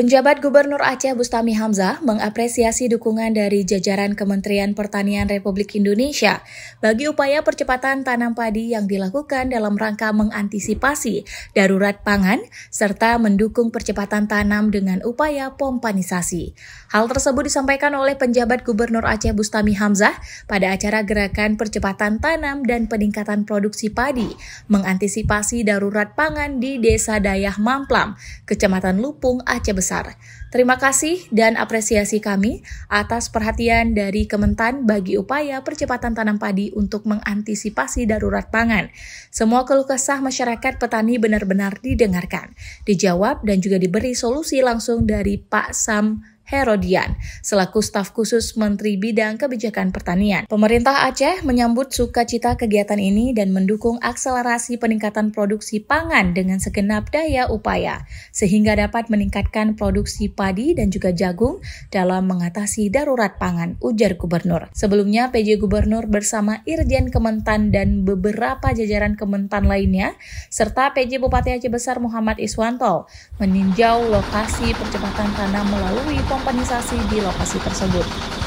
Penjabat Gubernur Aceh Bustami Hamzah mengapresiasi dukungan dari jajaran Kementerian Pertanian Republik Indonesia bagi upaya percepatan tanam padi yang dilakukan dalam rangka mengantisipasi darurat pangan serta mendukung percepatan tanam dengan upaya pompanisasi. Hal tersebut disampaikan oleh penjabat Gubernur Aceh Bustami Hamzah pada acara Gerakan Percepatan Tanam dan Peningkatan Produksi Padi mengantisipasi darurat pangan di Desa Dayah Mamplam, Kecamatan Lupung, Aceh Besar besar. Terima kasih dan apresiasi kami atas perhatian dari Kementan bagi upaya percepatan tanam padi untuk mengantisipasi darurat pangan. Semua keluh kesah masyarakat petani benar-benar didengarkan, dijawab dan juga diberi solusi langsung dari Pak Sam Herodian, selaku staf khusus Menteri Bidang Kebijakan Pertanian. Pemerintah Aceh menyambut sukacita kegiatan ini dan mendukung akselerasi peningkatan produksi pangan dengan segenap daya upaya, sehingga dapat meningkatkan produksi padi dan juga jagung dalam mengatasi darurat pangan, ujar Gubernur. Sebelumnya, PJ Gubernur bersama Irjen Kementan dan beberapa jajaran Kementan lainnya, serta PJ Bupati Aceh Besar Muhammad Iswanto, meninjau lokasi percepatan tanam melalui pom komponisasi di lokasi tersebut.